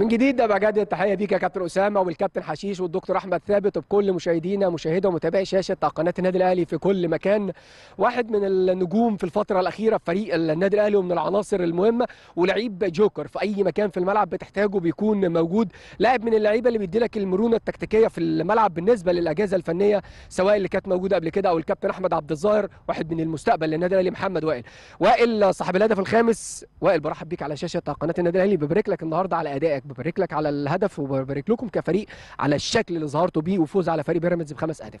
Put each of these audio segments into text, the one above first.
من جديد ده بجد التحيه بيك يا كابتن اسامه والكابتن حشيش والدكتور احمد ثابت وبكل مشاهدينا مشاهدة ومتابعي شاشه قناه النادي الاهلي في كل مكان واحد من النجوم في الفتره الاخيره في فريق النادي الاهلي ومن العناصر المهمه ولعيب جوكر في اي مكان في الملعب بتحتاجه بيكون موجود لاعب من اللعيبه اللي بيدي لك المرونه التكتيكيه في الملعب بالنسبه للاجهزه الفنيه سواء اللي كانت موجوده قبل كده او الكابتن احمد عبد الظاهر واحد من المستقبل للنادي الاهلي محمد وائل وائل صاحب الهدف الخامس وائل برحب بيك على شاشه قناه النادي الاهلي ببارك لك النهارده على ادائك ببارك لك على الهدف وببارك لكم كفريق على الشكل اللي ظهرتوا بيه وفوز على فريق بيراميدز بخمس اهداف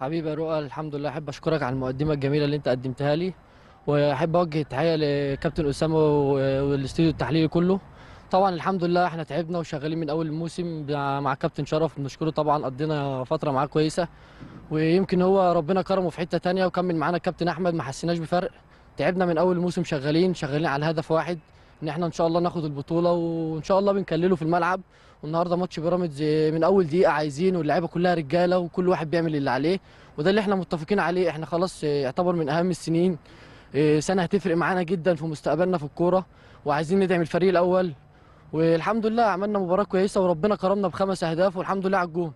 حبيبي يا رؤى الحمد لله احب اشكرك على المقدمه الجميله اللي انت قدمتها لي واحب اوجه تحيه لكابتن اسامه والاستوديو التحليلي كله طبعا الحمد لله احنا تعبنا وشغالين من اول الموسم مع كابتن شرف بنشكره طبعا قضينا فتره معاه كويسه ويمكن هو ربنا كرمه في حته ثانيه وكمل معانا الكابتن احمد ما حسيناش بفرق تعبنا من اول الموسم شغالين شغالين على هدف واحد ان احنا ان شاء الله ناخد البطوله وان شاء الله بنكلله في الملعب والنهارده ماتش بيراميدز من اول دقيقه عايزين واللعيبه كلها رجاله وكل واحد بيعمل اللي عليه وده اللي احنا متفقين عليه احنا خلاص آه، يعتبر من اهم السنين آه، سنه هتفرق معانا جدا في مستقبلنا في الكوره وعايزين ندعم الفريق الاول والحمد لله عملنا مباراه كويسه وربنا كرمنا بخمس اهداف والحمد لله على الجون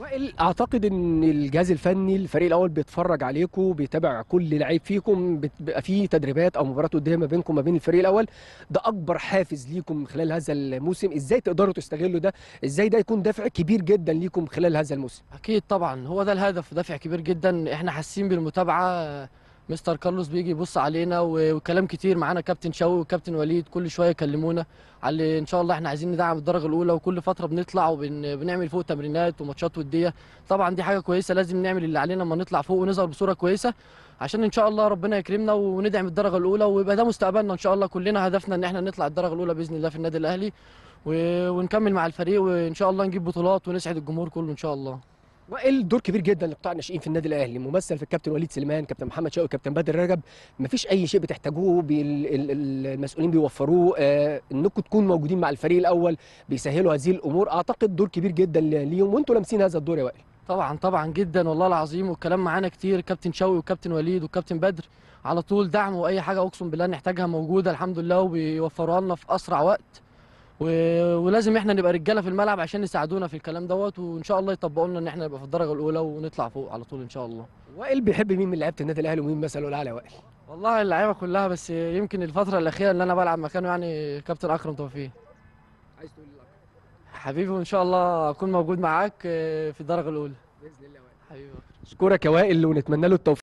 وائل اعتقد ان الجهاز الفني الفريق الاول بيتفرج عليكم بيتابع كل لعيب فيكم بيبقى في تدريبات او مباراه ما بينكم ما بين الفريق الاول ده اكبر حافز ليكم خلال هذا الموسم ازاي تقدروا تستغلوا ده ازاي ده يكون دافع كبير جدا ليكم خلال هذا الموسم اكيد طبعا هو ده الهدف دافع كبير جدا احنا حاسين بالمتابعه مستر كارلوس بيجي يبص علينا وكلام كتير معانا كابتن شوقي وكابتن وليد كل شويه يكلمونا على ان شاء الله احنا عايزين ندعم الدرجه الاولى وكل فتره بنطلع وبنعمل فوق تمرينات وماتشات وديه طبعا دي حاجه كويسه لازم نعمل اللي علينا لما نطلع فوق ونظهر بصوره كويسه عشان ان شاء الله ربنا يكرمنا وندعم الدرجه الاولى ويبقى ده مستقبلنا ان شاء الله كلنا هدفنا ان احنا نطلع الدرجه الاولى باذن الله في النادي الاهلي ونكمل مع الفريق وان شاء الله نجيب بطولات ونسعد الجمهور كله ان شاء الله وائل دور كبير جدا لقطاع الناشئين في النادي الاهلي ممثل في الكابتن وليد سليمان كابتن محمد شوقي كابتن بدر رجب مفيش اي شيء بتحتاجوه بي المسؤولين بيوفروه آه، انكم تكونوا موجودين مع الفريق الاول بيسهلوا هذه الامور اعتقد دور كبير جدا ليهم وانتم لامسين هذا الدور يا وائل طبعا طبعا جدا والله العظيم والكلام معانا كتير كابتن شوقي وكابتن وليد وكابتن بدر على طول دعم واي حاجه اقسم بالله نحتاجها موجوده الحمد لله وبيوفروها لنا في اسرع وقت ولازم احنا نبقى رجاله في الملعب عشان يساعدونا في الكلام دوت وان شاء الله يطبقوا لنا ان احنا نبقى في الدرجه الاولى ونطلع فوق على طول ان شاء الله وائل بيحب مين من لعيبه النادي الاهلي ومين مثلا الاعلى وائل والله اللعيبه كلها بس يمكن الفتره الاخيره اللي انا بلعب مكانه يعني كابتن اكرم توفيق عايز تقول حبيبي وان شاء الله اكون موجود معاك في الدرجه الاولى باذن الله حبيبي اشكرك يا وائل ونتمنى له التوفيق